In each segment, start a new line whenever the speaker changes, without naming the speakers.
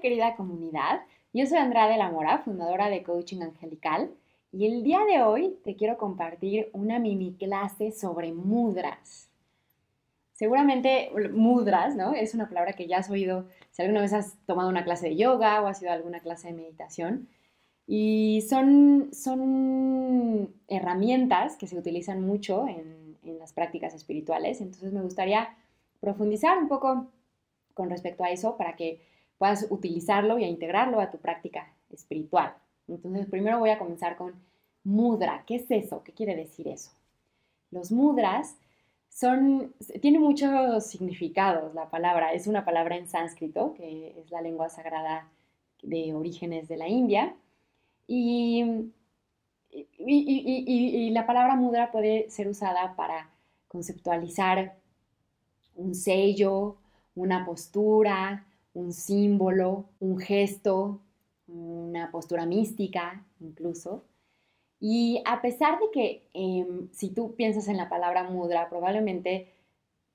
querida comunidad. Yo soy de la Mora, fundadora de Coaching Angelical, y el día de hoy te quiero compartir una mini clase sobre mudras. Seguramente mudras, ¿no? Es una palabra que ya has oído si alguna vez has tomado una clase de yoga o has ido a alguna clase de meditación. Y son, son herramientas que se utilizan mucho en las prácticas espirituales. Entonces me gustaría profundizar un poco con respecto a eso para que puedas utilizarlo y a integrarlo a tu práctica espiritual. Entonces, primero voy a comenzar con mudra. ¿Qué es eso? ¿Qué quiere decir eso? Los mudras son, tiene muchos significados la palabra. Es una palabra en sánscrito, que es la lengua sagrada de orígenes de la India. Y, y la palabra mudra puede ser usada para conceptualizar un sello, una postura, un símbolo, un gesto, una postura mística incluso. Y a pesar de que em, si tú piensas en la palabra mudra, probablemente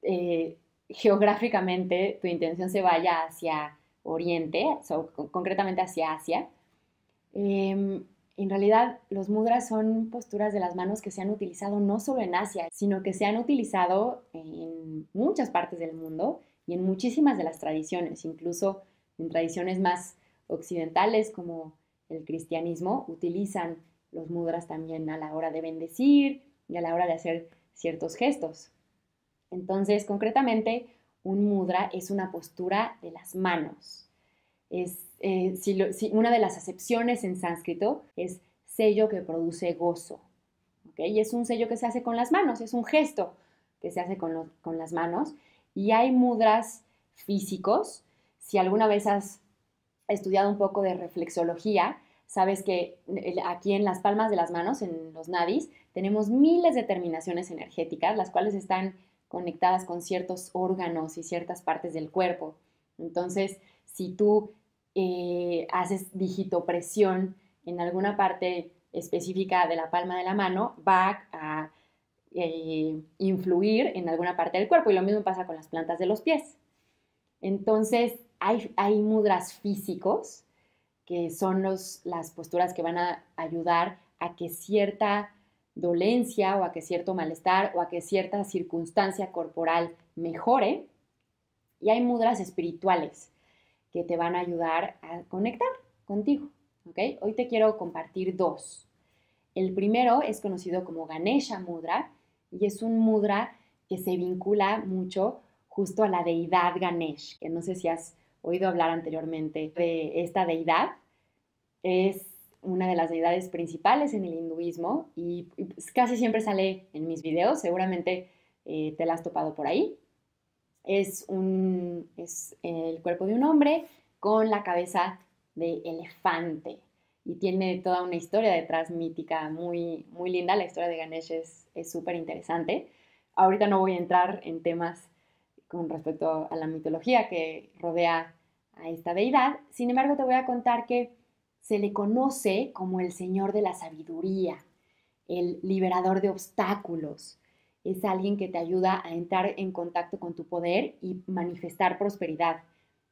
eh, geográficamente tu intención se vaya hacia Oriente, concretamente hacia Asia, em, en realidad los mudras son posturas de las manos que se han utilizado no solo en Asia, sino que se han utilizado en muchas partes del mundo y en muchísimas de las tradiciones, incluso en tradiciones más occidentales como el cristianismo, utilizan los mudras también a la hora de bendecir y a la hora de hacer ciertos gestos. Entonces, concretamente, un mudra es una postura de las manos. Es, eh, una de las acepciones en sánscrito es sello que produce gozo. Y es un sello que se hace con las manos, es un gesto que se hace con las manos y hay mudras físicos. Si alguna vez has estudiado un poco de reflexología, sabes que aquí en las palmas de las manos, en los nadis, tenemos miles de terminaciones energéticas, las cuales están conectadas con ciertos órganos y ciertas partes del cuerpo. Entonces, si tú eh, haces digitopresión en alguna parte específica de la palma de la mano, va a eh, influir en alguna parte del cuerpo. Y lo mismo pasa con las plantas de los pies. Entonces, hay, hay mudras físicos que son las posturas que van a ayudar a que cierta dolencia o a que cierto malestar o a que cierta circunstancia corporal mejore. Y hay mudras espirituales que te van a ayudar a conectar contigo. ¿okay? Hoy te quiero compartir dos. El primero es conocido como Ganesha Mudra y es un mudra que se vincula mucho justo a la deidad Ganesh, que no sé si has oído hablar anteriormente de esta deidad. Es una de las deidades principales en el hinduismo y pues, casi siempre sale en mis videos, seguramente eh, te la has topado por ahí. Es, un, es el cuerpo de un hombre con la cabeza de elefante y tiene toda una historia detrás mítica muy, muy linda. La historia de Ganesh es súper interesante. Ahorita no voy a entrar en temas con respecto a la mitología que rodea a esta deidad. Sin embargo, te voy a contar que se le conoce como el Señor de la Sabiduría, el liberador de obstáculos. Es alguien que te ayuda a entrar en contacto con tu poder y manifestar prosperidad.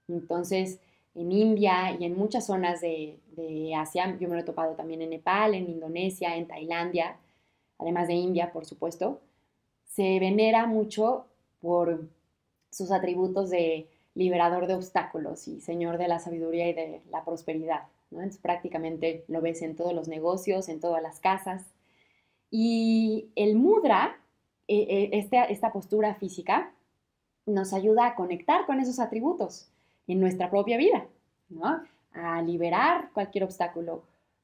Entonces, en India y en muchas zonas de, Asia. Yo me lo he topado también en Nepal, en Indonesia, en Tailandia, además de India, por supuesto. Se venera mucho por sus atributos de liberador de obstáculos y señor de la sabiduría y de la prosperidad. ¿no? prácticamente lo ves en todos los negocios, en todas las casas. Y el mudra, eh, eh, esta postura física, nos ayuda a conectar con esos atributos en nuestra propia vida, ¿no? A liberar cualquier obstáculo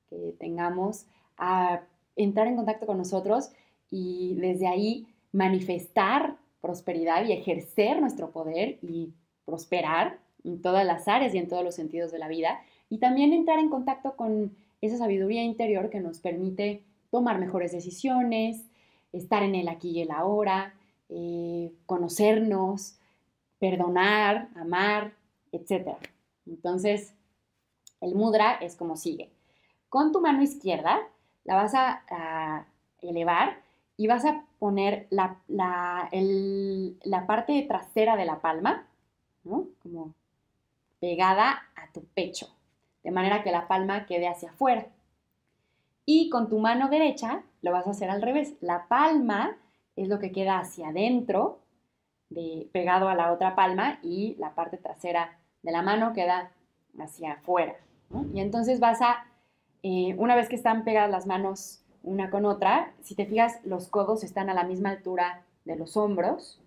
que tengamos, a entrar en contacto con nosotros y desde ahí manifestar prosperidad y ejercer nuestro poder y prosperar en todas las áreas y en todos los sentidos de la vida. Y también entrar en contacto con esa sabiduría interior que nos permite tomar mejores decisiones, estar en el aquí y el ahora, eh, conocernos, perdonar, amar, etc. Entonces, el mudra es como sigue. Con tu mano izquierda la vas a, elevar y vas a poner la, parte trasera de la palma, Como pegada a tu pecho, de manera que la palma quede hacia afuera. Y con tu mano derecha lo vas a hacer al revés. La palma es lo que queda hacia adentro, pegado a la otra palma y la parte trasera de la mano queda hacia afuera. Y entonces vas a, eh, una vez que están pegadas las manos una con otra, si te fijas, los codos están a la misma altura de los hombros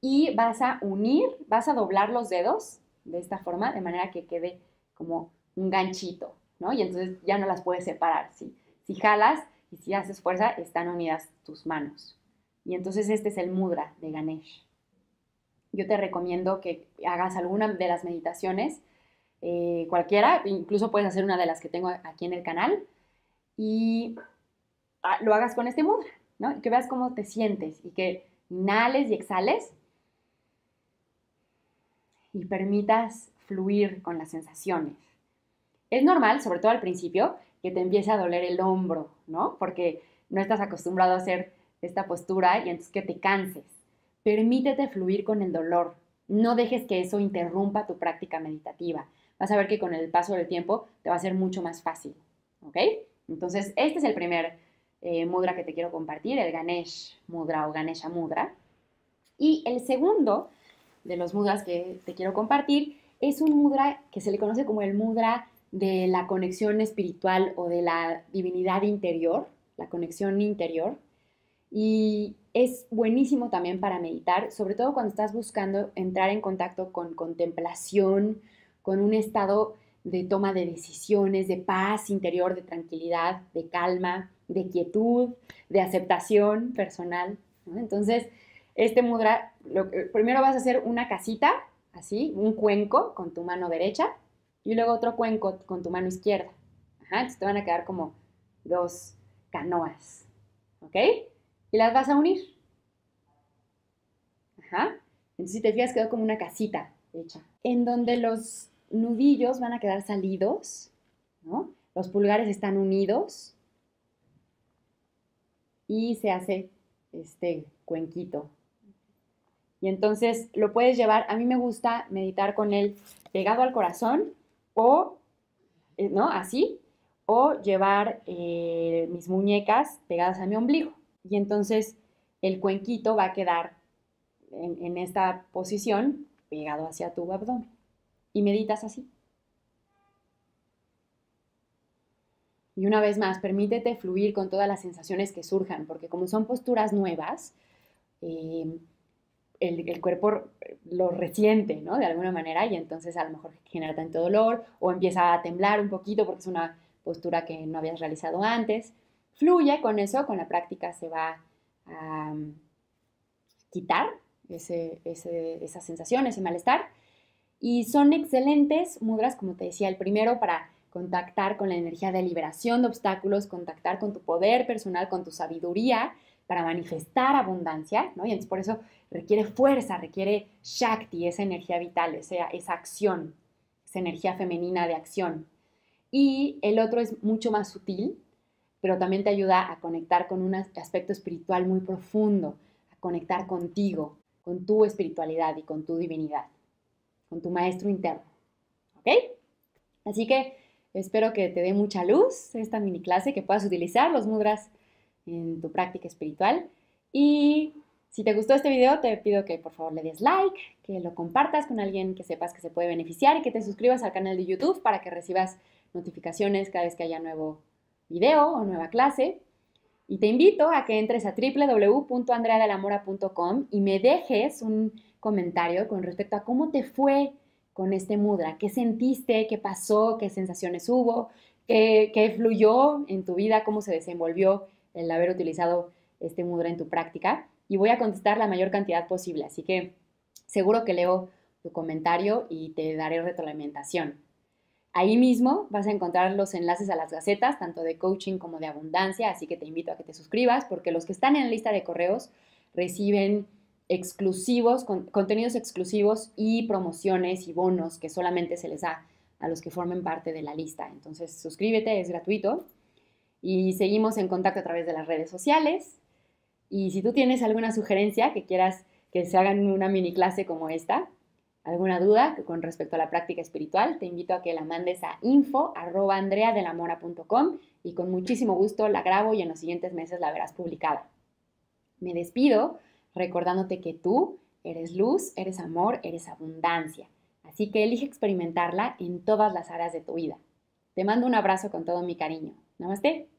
y vas a unir, vas a doblar los dedos de esta forma, de manera que quede como un ganchito, ¿no? Y entonces ya no las puedes separar, Si jalas y si haces fuerza, están unidas tus manos. Y entonces este es el mudra de Ganesh yo te recomiendo que hagas alguna de las meditaciones, eh, cualquiera, incluso puedes hacer una de las que tengo aquí en el canal, y ah, lo hagas con este mudra, ¿no? Y que veas cómo te sientes y que nales y exhales y permitas fluir con las sensaciones. Es normal, sobre todo al principio, que te empiece a doler el hombro, ¿no? Porque no estás acostumbrado a hacer esta postura y entonces que te canses. Permítete fluir con el dolor. No dejes que eso interrumpa tu práctica meditativa. Vas a ver que con el paso del tiempo te va a ser mucho más fácil. ¿Ok? Entonces, este es el primer eh, mudra que te quiero compartir, el Ganesh Mudra o Ganesha Mudra. Y el segundo de los mudras que te quiero compartir es un mudra que se le conoce como el mudra de la conexión espiritual o de la divinidad interior, la conexión interior, y es buenísimo también para meditar, sobre todo cuando estás buscando entrar en contacto con contemplación, con un estado de toma de decisiones, de paz interior, de tranquilidad, de calma, de quietud, de aceptación personal. Entonces, este mudra, primero vas a hacer una casita, así, un cuenco con tu mano derecha y luego otro cuenco con tu mano izquierda. Ajá, te van a quedar como dos canoas, ¿ok? y las vas a unir. Ajá. Entonces, si te fijas, quedó como una casita hecha, en donde los nudillos van a quedar salidos, ¿no? Los pulgares están unidos y se hace este cuenquito. Y entonces lo puedes llevar, a mí me gusta meditar con él pegado al corazón o, eh, ¿no? Así, o llevar eh, mis muñecas pegadas a mi ombligo. Y entonces el cuenquito va a quedar en, esta posición pegado hacia tu abdomen. Y meditas así. Y una vez más, permítete fluir con todas las sensaciones que surjan, porque como son posturas nuevas, eh, el, cuerpo lo resiente, ¿no? De alguna manera, y entonces a lo mejor genera tanto dolor o empieza a temblar un poquito porque es una postura que no habías realizado antes fluye con eso, con la práctica se va a mm, quitar ese, esa sensación, ese malestar. Y son excelentes mudras, como te decía, el primero para contactar con la energía de liberación de obstáculos, contactar con tu poder personal, con tu sabiduría, para manifestar abundancia, ¿no? Y entonces por eso requiere fuerza, requiere Shakti, esa energía vital, sea, esa acción, esa energía femenina de acción. Y el otro es mucho más sutil, pero también te ayuda a conectar con un aspecto espiritual muy profundo, a conectar contigo, con tu espiritualidad y con tu divinidad, con tu maestro interno. ¿Ok? Así que espero que te dé mucha luz esta mini clase, que puedas utilizar los mudras en tu práctica espiritual. Y si te gustó este video, te pido que por favor le des like, que lo compartas con alguien que sepas que se puede beneficiar y que te suscribas al canal de YouTube para que recibas notificaciones cada vez que haya nuevo video o nueva clase. Y te invito a que entres a www.andreadelamora.com y me dejes un comentario con respecto a cómo te fue con este mudra, qué sentiste, qué pasó, qué sensaciones hubo, qué, qué fluyó en tu vida, cómo se desenvolvió el haber utilizado este mudra en tu práctica. Y voy a contestar la mayor cantidad posible, así que seguro que leo tu comentario y te daré retroalimentación. Ahí mismo vas a encontrar los enlaces a las gacetas, tanto de coaching como de abundancia, así que te invito a que te suscribas porque los que están en la lista de correos reciben exclusivos, contenidos exclusivos y promociones y bonos que solamente se les da a los que formen parte de la lista. Entonces suscríbete, es gratuito y seguimos en contacto a través de las redes sociales. Y si tú tienes alguna sugerencia que quieras que se hagan una mini clase como esta, alguna duda con respecto a la práctica espiritual, te invito a que la mandes a info.andreadelamora.com y con muchísimo gusto la grabo y en los siguientes meses la verás publicada. Me despido recordándote que tú eres luz, eres amor, eres abundancia. Así que elige experimentarla en todas las áreas de tu vida. Te mando un abrazo con todo mi cariño. Namaste.